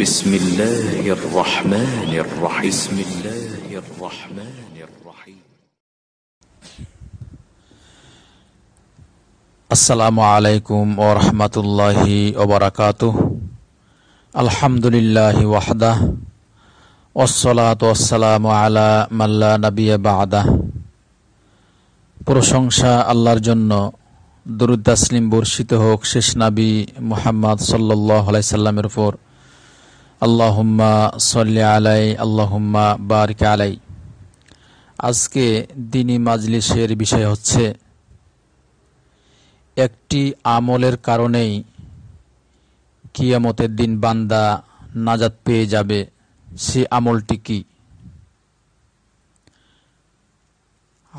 بسم الله الرحمن الرحيم بسم الله الرحمن الرحيم السلام عليكم ورحمة الله وبركاته الحمد لله وحده والصلاة والسلام على من لا نبي بعده প্রশংসা আল্লাহর জন্য দরুদ তাসলিম বর্ষিত হোক শেষ নাবি মুহাম্মদ সাল্লাহ আলাইসাল্লামের উপর আল্লাহম্মা সল্লি আলাই আল্লাহম্মা বারকে আলাই আজকে দিনী মাজলিসের বিষয় হচ্ছে একটি আমলের কারণেই কিয়ামতের দিন বান্দা নাজাত পেয়ে যাবে সে আমলটি কি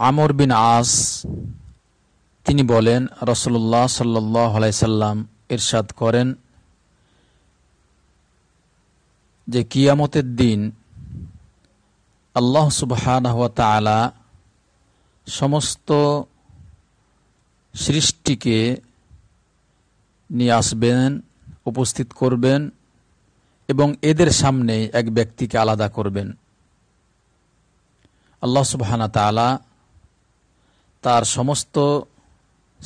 আমর বিন আস তিনি বলেন রসুল্লাহ সাল্লাহ সাল্লাম ইরশাদ করেন যে কিয়ামতের দিন আল্লাহ সুবাহানহতালা সমস্ত সৃষ্টিকে নিয়ে আসবেন উপস্থিত করবেন এবং এদের সামনে এক ব্যক্তিকে আলাদা করবেন আল্লাহ সুবাহানা তালা তার সমস্ত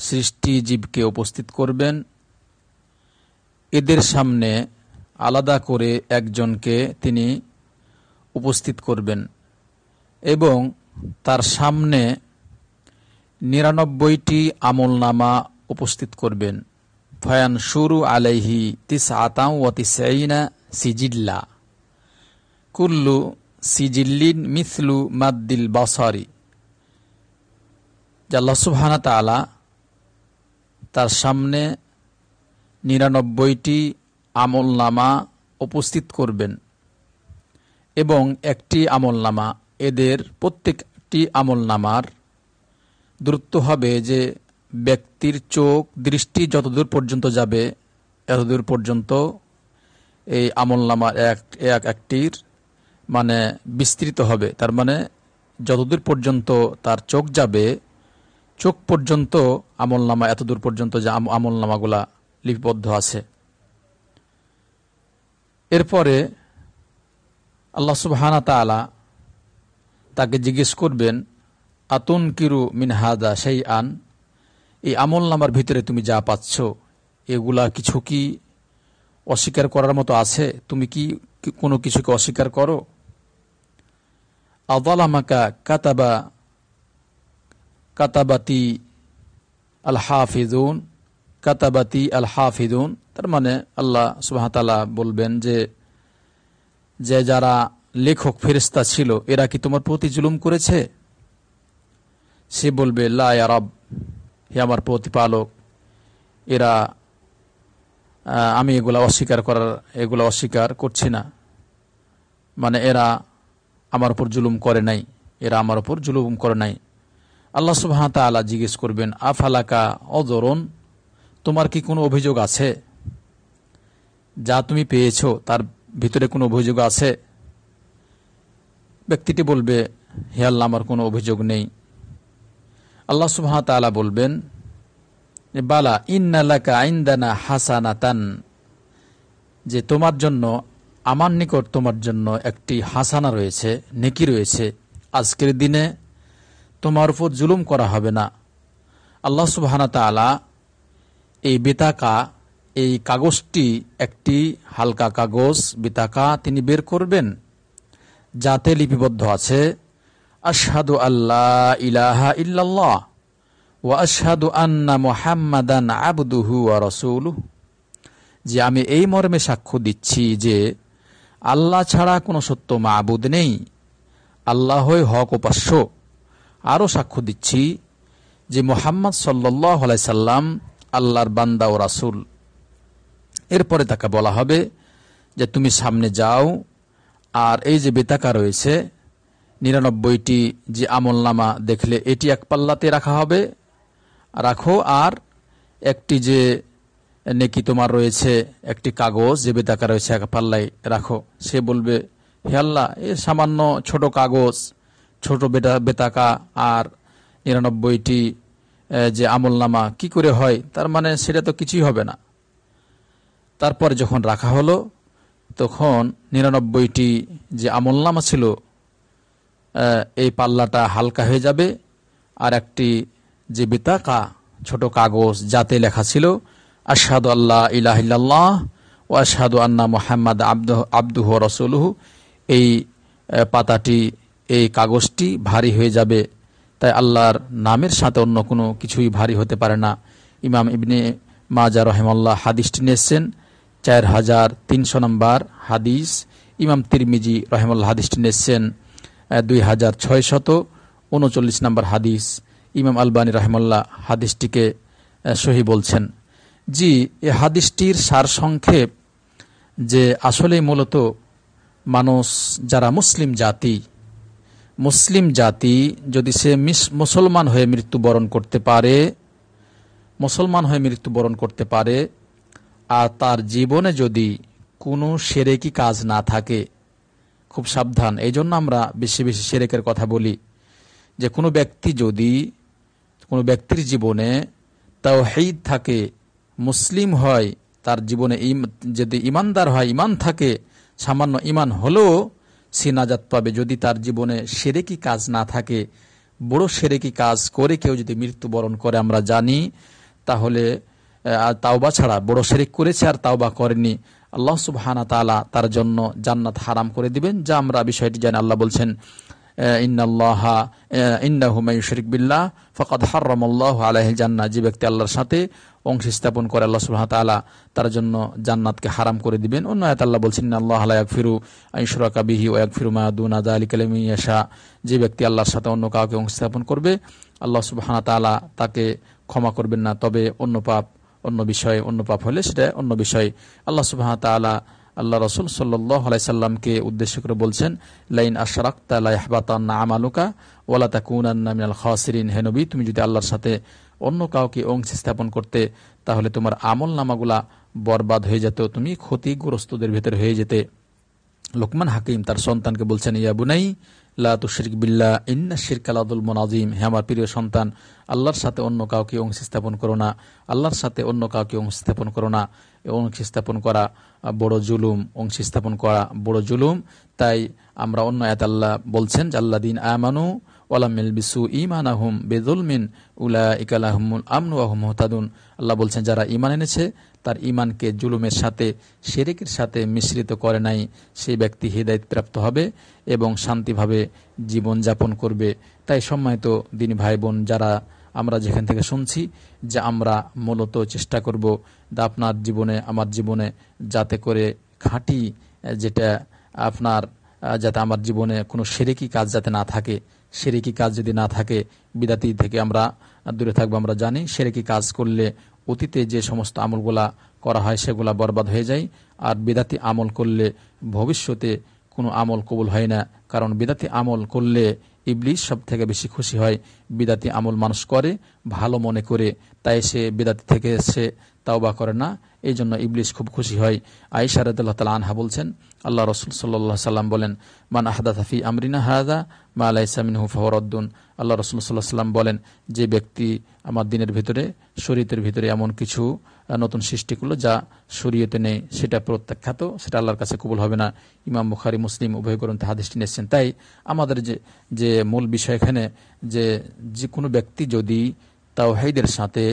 সৃষ্টি জীবকে উপস্থিত করবেন এদের সামনে আলাদা করে একজনকে তিনি উপস্থিত করবেন এবং তার সামনে নিরানব্বইটি আমল নামা উপস্থিত করবেন ফয়ান শুরু আলাইহি তিস আতাউ ও সিজিল্লা কুল্লু সিজিল্লিন মিসলু মাদ্দিল বসারি যা সুবহানা তালা তার সামনে নিরানব্বইটি আমল নামা উপস্থিত করবেন এবং একটি আমল নামা এদের প্রত্যেকটি আমল নামার দূরত্ব হবে যে ব্যক্তির চোখ দৃষ্টি যতদূর পর্যন্ত যাবে এতদূর পর্যন্ত এই আমল নামার এক এক একটির মানে বিস্তৃত হবে তার মানে যতদূর পর্যন্ত তার চোখ যাবে চোখ পর্যন্ত আমল নামা এতদূর পর্যন্ত যে আমল নামাগুলা লিপিবদ্ধ আছে এরপরে আল্লাহ সুবহানা তালা তাকে জিজ্ঞেস করবেন আতুন কিরু মিনহাদা সেই আন এই আমল নামার ভিতরে তুমি যা পাচ্ছ এগুলা কিছু কি অস্বীকার করার মতো আছে তুমি কি কোনো কিছুকে অস্বীকার করো আমাকা কাতাবা কাতাবাতি আল হাফিজুন কাতাবাতি আল হাফিদুন তার মানে আল্লাহ সুবাহতালা বলবেন যে যে যারা লেখক ফেরিস্তা ছিল এরা কি তোমার প্রতি জুলুম করেছে সে বলবে লা আরব হে আমার প্রতিপালক এরা আমি এগুলা অস্বীকার করার এগুলা অস্বীকার করছি না মানে এরা আমার উপর জুলুম করে নাই এরা আমার উপর জুলুম করে নাই আল্লাহ সুবাহ জিজ্ঞেস করবেন আফালাকা অজরণ তোমার কি কোনো অভিযোগ আছে যা তুমি পেয়েছ তার ভিতরে কোনো অভিযোগ আছে ব্যক্তিটি বলবে হে আল্লাহ আমার কোনো অভিযোগ নেই আল্লাহ সুবাহ তালা বলবেন বালা ইন্নালাকা হাসানা হাসানাতান যে তোমার জন্য আমার নিকট তোমার জন্য একটি হাসানা রয়েছে নেকি রয়েছে আজকের দিনে তোমার উপর জুলুম করা হবে না আল্লাহ সুবাহানা তালা এই বেতাকা এই কাগজটি একটি হালকা কাগজ বেতাকা তিনি বের করবেন যাতে লিপিবদ্ধ আছে আসাদু আল্লাহ ইলাহা ইল্লাল্লাহ ও আশহাদু আন্না মোহাম্মাদান আবদুহু ও রসুল যে আমি এই মর্মে সাক্ষ্য দিচ্ছি যে আল্লাহ ছাড়া কোনো সত্য মাবুদ নেই আল্লাহই হক উপাস্য আরও সাক্ষ্য দিচ্ছি যে মোহাম্মদ সাল্লাহ সাল্লাম আল্লাহর বান্দা ও রাসুল এরপরে তাকে বলা হবে যে তুমি সামনে যাও আর এই যে বেতাকা রয়েছে নিরানব্বইটি যে আমল নামা দেখলে এটি এক পাল্লাতে রাখা হবে রাখো আর একটি যে নেকি তোমার রয়েছে একটি কাগজ যে বেতাকা রয়েছে এক পাল্লায় রাখো সে বলবে হে আল্লাহ এ সামান্য ছোট কাগজ ছোট বেটা বেতাকা আর নিরানব্বইটি যে আমল নামা কী করে হয় তার মানে সেটা তো কিছুই হবে না তারপর যখন রাখা হলো তখন নিরানব্বইটি যে আমল নামা ছিল এই পাল্লাটা হালকা হয়ে যাবে আর একটি যে বেতাকা ছোট কাগজ যাতে লেখা ছিল আশাদু আল্লাহ ইলাহিল্লাহ ও আশাদু আন্না মোহাম্মদ আব্দু আব্দুহ রসুলহু এই পাতাটি এই কাগজটি ভারী হয়ে যাবে তাই আল্লাহর নামের সাথে অন্য কোনো কিছুই ভারী হতে পারে না ইমাম ইবনে মাজা রহেমাল্লাহ হাদিসটি নিয়েছেন চার হাজার তিনশো নম্বর হাদিস ইমাম তিরমিজি রহেমাল্লাহ হাদিসটি নিয়েছেন দুই হাজার ছয় শত উনচল্লিশ নম্বর হাদিস ইমাম আলবানী রহমাল্লাহ হাদিসটিকে সহি বলছেন জি এ হাদিসটির সারসংক্ষেপ যে আসলে মূলত মানুষ যারা মুসলিম জাতি মুসলিম জাতি যদি সে মুসলমান হয়ে মৃত্যুবরণ করতে পারে মুসলমান হয়ে মৃত্যুবরণ করতে পারে আর তার জীবনে যদি কোনো সেরেকি কাজ না থাকে খুব সাবধান এই জন্য আমরা বেশি বেশি সেরেকের কথা বলি যে কোনো ব্যক্তি যদি কোনো ব্যক্তির জীবনে তাও হেইদ থাকে মুসলিম হয় তার জীবনে যদি ইমানদার হয় ইমান থাকে সামান্য ইমান হলেও সে নাজাত পাবে যদি তার জীবনে সেরেকি কাজ না থাকে বড় সেরেকি কাজ করে কেউ যদি মৃত্যুবরণ করে আমরা জানি তাহলে তাওবা ছাড়া বড় সেরেক করেছে আর তাওবা করেনি আল্লাহ সুবহানা তালা তার জন্য জান্নাত হারাম করে দিবেন যা আমরা বিষয়টি জানি আল্লাহ বলছেন ইন্নাল্লাহা হুমায়ু শরিক বিল্লাহ ফকাত রমল্লাহ আলাহ জান্না যে ব্যক্তি আল্লাহর সাথে অংশ স্থাপন করে আল্লাহ সুবাহ তালা তার জন্য জান্নাতকে হারাম করে দিবেন অন্য আয়াত আল্লাহ বলছেন আল্লাহ আলাহ ফিরু কাবিহি ও এক ফিরু মায়াদুন আদা আলী কালিমিয়াশা যে ব্যক্তি আল্লাহর সাথে অন্য কাউকে অংশ স্থাপন করবে আল্লাহ সুবাহ তালা তাকে ক্ষমা করবেন না তবে অন্য পাপ অন্য বিষয়ে অন্য পাপ হলে সেটা অন্য বিষয় আল্লাহ সুবাহ তালা আল্লাহ রসুল সাল্লাই সাল্লামকে উদ্দেশ্য করে বলছেন লাইন আশরাক্তা লাইহবাতান্না আমালুকা ওয়ালা তাকুনান্না মিনাল খাসিরিন হেনবি তুমি যদি আল্লাহর সাথে অন্য কাউকে অংশ স্থাপন করতে তাহলে তোমার আমল নামাগুলা বরবাদ হয়ে যেত তুমি ক্ষতিগ্রস্তদের ভেতরে হয়ে যেতে লোকমান হাকিম তার সন্তানকে বলছেন ইয়া বুনাই লা তুশরিক বিল্লা ইন্না শিরক আলাদুল মোনাজিম হ্যাঁ আমার প্রিয় সন্তান আল্লাহর সাথে অন্য কাউকে অংশ স্থাপন করো না আল্লাহর সাথে অন্য কাউকে অংশ স্থাপন করো না অংশ স্থাপন করা বড় জুলুম অংশ স্থাপন করা বড় জুলুম তাই আমরা অন্য এত আল্লাহ বলছেন জাল্লা দিন আমানু ওয়ালামিল বিসু ইমান আহম বেদুলমিন উলা ইকাল আহমুল আমনু আহম হতাদুন আল্লাহ বলছেন যারা ইমান এনেছে তার ইমানকে জুলুমের সাথে শেরেকের সাথে মিশ্রিত করে নাই সেই ব্যক্তি হৃদায়তপ্রাপ্ত হবে এবং শান্তিভাবে জীবন যাপন করবে তাই সম্মানিত দিন ভাই বোন যারা আমরা যেখান থেকে শুনছি যে আমরা মূলত চেষ্টা করব আপনার জীবনে আমার জীবনে যাতে করে খাঁটি যেটা আপনার যাতে আমার জীবনে কোনো সেরেকি কাজ যাতে না থাকে সেরেকি কাজ যদি না থাকে বিদাতি থেকে আমরা দূরে থাকবো আমরা জানি সেরেকি কাজ করলে অতীতে যে সমস্ত আমলগুলা করা হয় সেগুলা বরবাদ হয়ে যায় আর বিদাতি আমল করলে ভবিষ্যতে কোনো আমল কবুল হয় না কারণ বিদাতি আমল করলে ইবলিশ সব থেকে বেশি খুশি হয় বিদাতি আমল মানুষ করে ভালো মনে করে তাই সে বিদাতি থেকে সে তাওবা করে না এই জন্য ইবলিশ খুব খুশি হয় আইসা তালা আনহা বলছেন আল্লাহ রসুল সাল্লাহ সাল্লাম বলেন মান আহাদা হাফি আমরিনা হাদা মা আলাইসামিন হুফাহরদ্দুন আল্লাহ রসুল সাল্লাহ সাল্লাম বলেন যে ব্যক্তি আমার দিনের ভিতরে শরীরের ভিতরে এমন কিছু নতুন সৃষ্টি করলো যা শরীয়তে নেই সেটা প্রত্যাখ্যাত সেটা আল্লাহর কাছে কবুল হবে না ইমাম বুখারি মুসলিম উভয় গ্রন্থে হাদিসটি নিয়েছেন তাই আমাদের যে যে মূল বিষয় এখানে যে যে কোনো ব্যক্তি যদি তাওহাইদের সাথে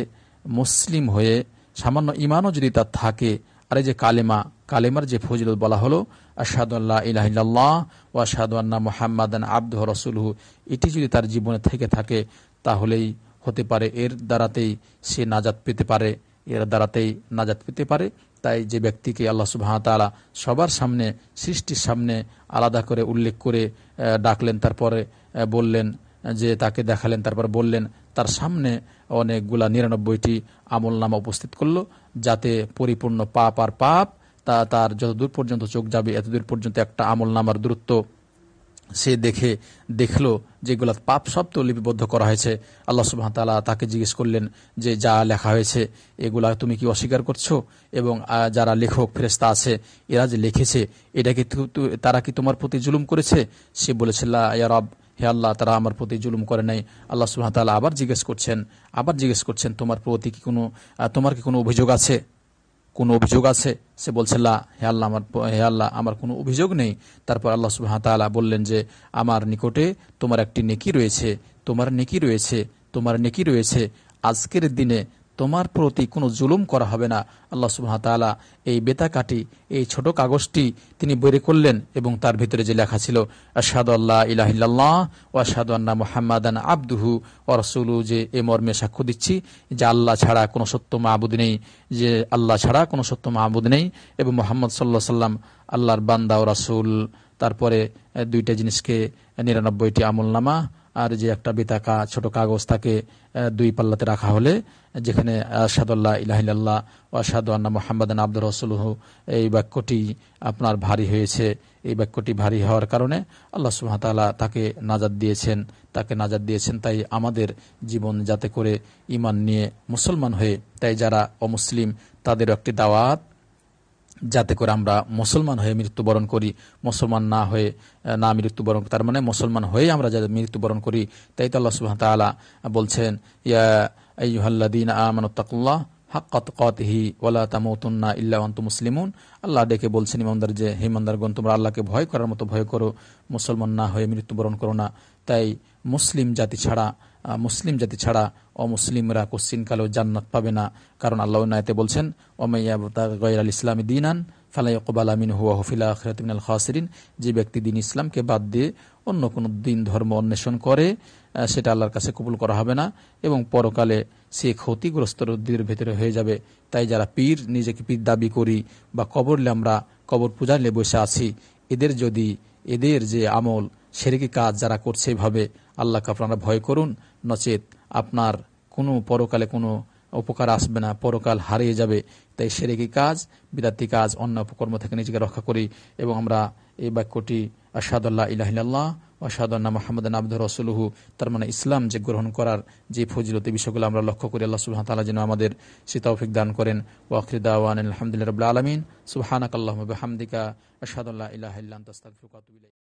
মুসলিম হয়ে সামান্য ইমানও যদি তার থাকে আর এই যে কালেমা কালেমার যে ফজিলত বলা হলো আশাদুল্লাহ ইলাহিল্লাহ ও আশাদুয়ান্না মোহাম্মদান আব্দ রসুলহু এটি যদি তার জীবনে থেকে থাকে তাহলেই হতে পারে এর দ্বারাতেই সে নাজাত পেতে পারে এর দ্বারাতেই নাজাত পেতে পারে তাই যে ব্যক্তিকে আল্লাহ সুবাহতালা সবার সামনে সৃষ্টির সামনে আলাদা করে উল্লেখ করে ডাকলেন তারপরে বললেন যে তাকে দেখালেন তারপর বললেন তার সামনে অনেকগুলা নিরানব্বইটি আমল নামা উপস্থিত করল যাতে পরিপূর্ণ পাপ আর পাপ তা তার যতদূর পর্যন্ত চোখ যাবে এতদূর পর্যন্ত একটা আমল নামার দূরত্ব সে দেখে দেখল যেগুলো পাপ সব তো লিপিবদ্ধ করা হয়েছে আল্লাহ সুবাহতালা তাকে জিজ্ঞেস করলেন যে যা লেখা হয়েছে এগুলা তুমি কি অস্বীকার করছো এবং যারা লেখক ফেরেস্তা আছে এরা যে লিখেছে এটা কি তারা কি তোমার প্রতি জুলুম করেছে সে বলেছিল ইয়া রব হে আল্লাহ তারা আমার প্রতি জুলুম করে নাই আল্লাহ সুহামতাল্লাহ আবার জিজ্ঞেস করছেন আবার জিজ্ঞেস করছেন তোমার প্রতি কি কোনো তোমার কি কোনো অভিযোগ আছে কোনো অভিযোগ আছে সে বলছে লা হে আল্লাহ আমার হে আল্লাহ আমার কোনো অভিযোগ নেই তারপর আল্লাহ সুবাহ তালা বললেন যে আমার নিকটে তোমার একটি নেকি রয়েছে তোমার নেকি রয়েছে তোমার নেকি রয়েছে আজকের দিনে তোমার প্রতি কোনো জুলুম করা হবে না আল্লাহ সুবাহতালা এই বেতাকাটি এই ছোট কাগজটি তিনি বেরে করলেন এবং তার ভিতরে যে লেখা ছিল আশাদ আল্লাহ ইলাহিল্লাহ ও আশাদ আন্না মোহাম্মদান আব্দুহু ও রসুলু যে এ মর্মে সাক্ষ্য দিচ্ছি যে আল্লাহ ছাড়া কোনো সত্য মাহবুদ নেই যে আল্লাহ ছাড়া কোনো সত্য মাহবুদ নেই এবং মোহাম্মদ সাল্লাহ সাল্লাম আল্লাহর বান্দা ও রাসুল তারপরে দুইটা জিনিসকে নিরানব্বইটি নামা আর যে একটা বেতাকা ছোট কাগজ তাকে দুই পাল্লাতে রাখা হলে যেখানে আসাদুল্লাহ ইলাহিল্লাহ ও আসাদু আন্না মোহাম্মদ আব্দুর রসুলহ এই বাক্যটি আপনার ভারী হয়েছে এই বাক্যটি ভারী হওয়ার কারণে আল্লাহ সুহামতাল্লাহ তাকে নাজাদ দিয়েছেন তাকে নাজাদ দিয়েছেন তাই আমাদের জীবন যাতে করে ইমান নিয়ে মুসলমান হয়ে তাই যারা অমুসলিম তাদের একটি দাওয়াত যাতে করে আমরা মুসলমান হয়ে মৃত্যুবরণ করি মুসলমান না হয়ে না মৃত্যুবরণ তার মানে মুসলমান হয়ে আমরা যাতে মৃত্যুবরণ করি তাই তো আল্লাহ সুবাহ তালা বলছেন ইয়াহ্লাদিন আমানতাকুল্লাহ হাক্কাত কতহি ওলা তামতুন্না ইল্লা অন্ত মুসলিমুন আল্লাহ দেখে বলছেন ইমানদার যে হিমানদারগণ তোমরা আল্লাহকে ভয় করার মতো ভয় করো মুসলমান না হয়ে মৃত্যুবরণ করো না তাই মুসলিম জাতি ছাড়া মুসলিম জাতি ছাড়া অমুসলিমরা কোশ্চিনকালেও জান্নাত পাবে না কারণ আল্লাহ নায়তে বলছেন ওমাইয়া গয়ের আল ইসলামী দিন আন ফালাই ওকবাল আমিন হুয়া হফিলা আখরাতমিনাল খাসরিন যে ব্যক্তি দিন ইসলামকে বাদ দিয়ে অন্য কোনো দিন ধর্ম অন্বেষণ করে সেটা আল্লাহর কাছে কবুল করা হবে না এবং পরকালে সে ক্ষতিগ্রস্ত ক্ষতিগ্রস্তদের ভেতরে হয়ে যাবে তাই যারা পীর নিজেকে পীর দাবি করি বা কবরলে আমরা কবর নিয়ে বসে আছি এদের যদি এদের যে আমল সেরেকি কাজ যারা করছে এভাবে আল্লাহকে আপনারা ভয় করুন নচেত আপনার কোনো পরকালে কোনো উপকার আসবে না পরকাল হারিয়ে যাবে তাই কি কাজ বিদাতি কাজ অন্য উপকর্ম থেকে নিজেকে রক্ষা করি এবং আমরা এই বাক্যটি আসাদুল্লাহ ইলাহিল্লাহ ওয়াসাদুল্লাহ মোহাম্মদ আব্দুর রসুলহু তার মানে ইসলাম যে গ্রহণ করার যে ফজিলতি বিষয়গুলো আমরা লক্ষ্য করি আল্লাহ সুবাহ তালা যেন আমাদের সীতাফিক দান করেন ওয়াকরিদাওয়ান আলহামদুলিল্লাহ আলমিন সুবাহানাক আল্লাহ হামদিকা আসাদুল্লাহ ইলাহিল্লাহ